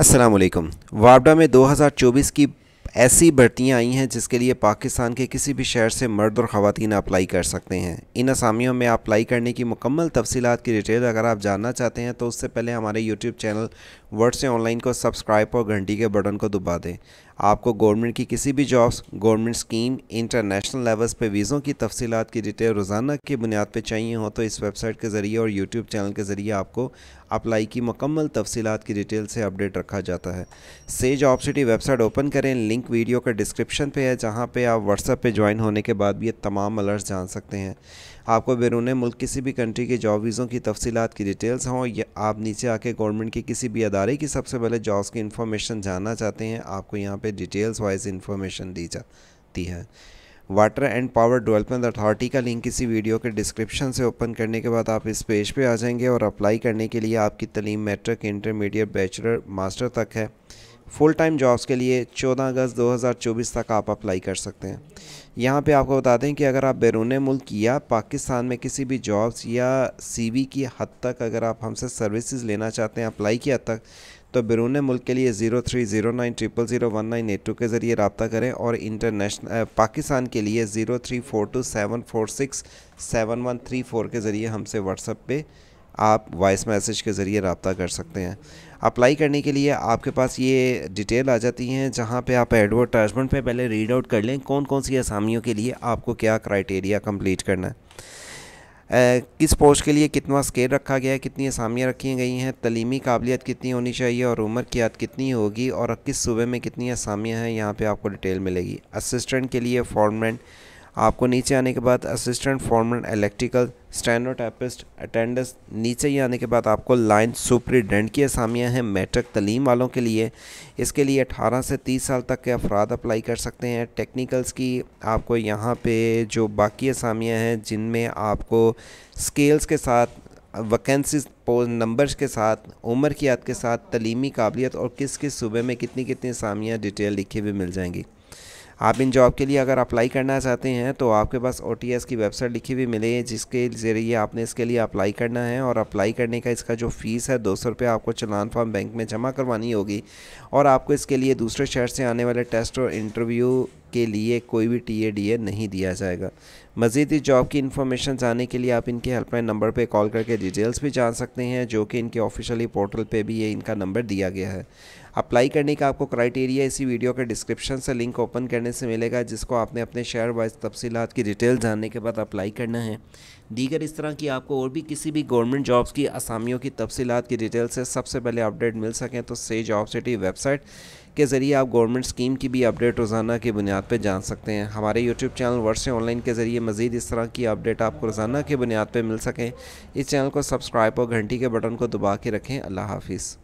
असलम वापडा में 2024 की ऐसी भर्तियाँ आई हैं जिसके लिए पाकिस्तान के किसी भी शहर से मर्द और ख़वान अप्लाई कर सकते हैं इन असामियों में अप्लाई करने की मुकम्मल तफसीत की डिटेल अगर आप जानना चाहते हैं तो उससे पहले हमारे यूट्यूब चैनल वर्ड से ऑनलाइन को सब्सक्राइब और घंटी के बटन को दबा दें आपको गवर्नमेंट की किसी भी jobs government scheme international levels पर वीज़ों की तफसीत की डिटेल रोज़ाना की बुनियाद पर चाहिए हो तो इस वेबसाइट के ज़रिए और यूट्यूब चैनल के ज़रिए आपको अप्लाई की मकम्मल तफसीत की डिटेल से अपडेट रखा जाता है से जॉब सिटी वेबसाइट ओपन करें लिंक वीडियो का डिस्क्रिप्शन पे है जहाँ पे आप व्हाट्सएप पे ज्वाइन होने के बाद भी ये तमाम अलर्ट्स जान सकते हैं आपको बैरून मुल्क किसी भी कंट्री के जॉब वीज़ों की तफसीत की डिटेल्स हों या आप नीचे आके गवर्नमेंट के किसी भी अदारे की सबसे पहले जॉब्स की इन्फॉर्मेशन जानना चाहते हैं आपको यहाँ पर डिटेल्स वाइज इन्फॉर्मेशन दी जाती है water and power development authority का लिंक इसी वीडियो के डिस्क्रिप्शन से ओपन करने के बाद आप इस पेज पे आ जाएंगे और अप्लाई करने के लिए आपकी तलीम मेट्रिक इंटरमीडिएट बैचलर मास्टर तक है फुल टाइम जॉब्स के लिए 14 अगस्त 2024 तक आप अप्लाई कर सकते हैं यहाँ पे आपको बता दें कि अगर आप बैरून मुल्क या पाकिस्तान में किसी भी जॉब्स या सीवी की हद तक अगर आप हमसे सर्विसेज लेना चाहते हैं अप्लाई की हद तक तो बैरून मुल्क के लिए zero three zero nine triple zero one nine eight two के ज़रिए रबता करें और इंटरनेशनल पाकिस्तान के लिए zero three four two seven four six seven one three four के ज़रिए हमसे व्हाट्सएप पे आप वॉइस मैसेज के ज़रिए रबता कर सकते हैं अप्लाई करने के लिए आपके पास ये डिटेल आ जाती हैं जहाँ पे आप एडवर्टाइजमेंट पे पहले रीड आउट कर लें कौन कौन सी असामियों के लिए आपको क्या क्राइटेरिया कंप्लीट करना है किस पोस्ट के लिए कितना स्केल रखा गया है कितनी असामियाँ रखी गई हैं तलीमी काबिलियत कितनी होनी चाहिए और उम्र की याद कितनी होगी और किस सूबे में कितनी असामियाँ हैं यहाँ पर आपको डिटेल मिलेगी असिस्टेंट के लिए फॉर्मेंट आपको नीचे आने के बाद assistant foreman electrical stenotypist attendance नीचे ही आने के बाद आपको लाइन सुप्रीडेंट की असामियाँ हैं मैट्रिक तलीम वालों के लिए इसके लिए 18 से 30 साल तक के अफराद अप्लाई कर सकते हैं टेक्निकल्स की आपको यहाँ पे जो बाकी असामियाँ हैं जिनमें आपको स्केल्स के साथ वैकेंसी पोज नंबर्स के साथ उम्र की याद के साथ तलीमी काबिलियत और किस किस सूबे में कितनी कितनी असामियाँ डिटेल लिखी हुई मिल जाएंगी आप इन जॉब के लिए अगर अप्लाई करना चाहते हैं तो आपके पास ओ की वेबसाइट लिखी हुई मिलेगी जिसके ज़रिए आपने इसके लिए अप्लाई करना है और अप्लाई करने का इसका जो फ़ीस है दो सौ आपको चलान फॉर्म बैंक में जमा करवानी होगी और आपको इसके लिए दूसरे शहर से आने वाले टेस्ट और इंटरव्यू के लिए कोई भी टी ए डी ए नहीं दिया जाएगा मज़ीद इस जॉब की इन्फॉर्मेशन जानने के लिए आप इनके हेल्पलाइन नंबर पर कॉल करके डिटेल्स भी जान सकते हैं जो कि इनके ऑफिशियली पोर्टल पर भी ये इनका नंबर दिया गया है अप्लाई करने का आपको क्राइटेरिया इसी वीडियो के डिस्क्रिप्शन से लिंक ओपन करने से मिलेगा जिसको आपने अपने शेयर वाइज तफसीत की डिटेल जानने के बाद अप्लाई करना है दीगर इस तरह की आपको और भी किसी भी गवर्नमेंट जॉब्स की आसामियों की तफसीत की डिटेल से सबसे पहले अपडेट मिल सकें तो से जॉब सिटी वेबसाइट के ज़रिए आप गवर्नमेंट स्कीम की भी अपडेट रोज़ाना की बुनियाद पर जान सकते हैं हमारे यूट्यूब चैनल वर्षे ऑनलाइन के ज़रिए मज़ीद इस तरह की अपडेट आपको रोज़ाना की बुनियाद पर मिल सकें इस चैनल को सब्सक्राइब और घंटी के बटन को दबा के रखें अल्लाह हाफिज़